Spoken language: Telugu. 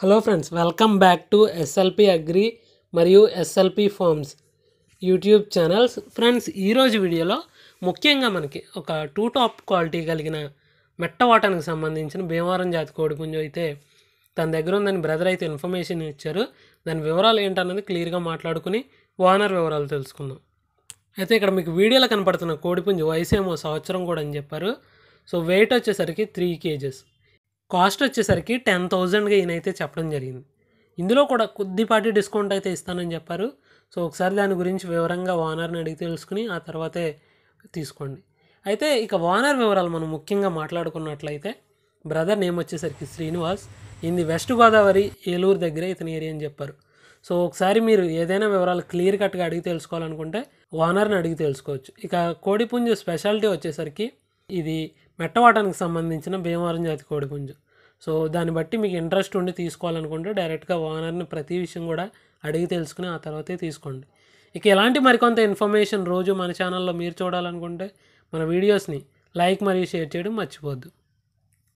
hello friends welcome back to SLP agri మరియు SLP farms YouTube channels friends ఈరోజు వీడియోలో ముఖ్యంగా మనకి ఒక టూ టాప్ క్వాలిటీ కలిగిన మెట్టవాటానికి సంబంధించిన భీమవరం జాతి కోడిపుంజు అయితే తన దగ్గర ఉందని బ్రదర్ అయితే ఇన్ఫర్మేషన్ ఇచ్చారు దాని వివరాలు ఏంటన్నది క్లియర్గా మాట్లాడుకుని ఓనర్ వివరాలు తెలుసుకుందాం అయితే ఇక్కడ మీకు వీడియోలో కనపడుతున్న కోడిపుంజు వయసు ఏమో సంవత్సరం కూడా అని చెప్పారు సో వెయిట్ వచ్చేసరికి త్రీ కేజెస్ కాస్ట్ వచ్చేసరికి టెన్ థౌజండ్గా ఈయనైతే చెప్పడం జరిగింది ఇందులో కూడా కొద్దిపాటి డిస్కౌంట్ అయితే ఇస్తానని చెప్పారు సో ఒకసారి దాని గురించి వివరంగా ఓనర్ని అడిగి తెలుసుకుని ఆ తర్వాతే తీసుకోండి అయితే ఇక ఓనర్ వివరాలు మనం ముఖ్యంగా మాట్లాడుకున్నట్లయితే బ్రదర్ నేమ్ వచ్చేసరికి శ్రీనివాస్ ఇది వెస్ట్ గోదావరి ఏలూరు దగ్గర ఇతని ఏరియా అని చెప్పారు సో ఒకసారి మీరు ఏదైనా వివరాలు క్లియర్ కట్గా అడిగి తెలుసుకోవాలనుకుంటే ఓనర్ని అడిగి తెలుసుకోవచ్చు ఇక కోడిపుంజు స్పెషాలిటీ వచ్చేసరికి ఇది మెట్టవాటానికి సంబంధించిన భీమవరం జాతి కోడి సో దాన్ని బట్టి మీకు ఇంట్రెస్ట్ ఉండి తీసుకోవాలనుకుంటే డైరెక్ట్గా ఓనర్ని ప్రతి విషయం కూడా అడిగి తెలుసుకుని ఆ తర్వాతే తీసుకోండి ఇక ఎలాంటి మరికొంత ఇన్ఫర్మేషన్ రోజు మన ఛానల్లో మీరు చూడాలనుకుంటే మన వీడియోస్ని లైక్ మరియు షేర్ చేయడం మర్చిపోద్దు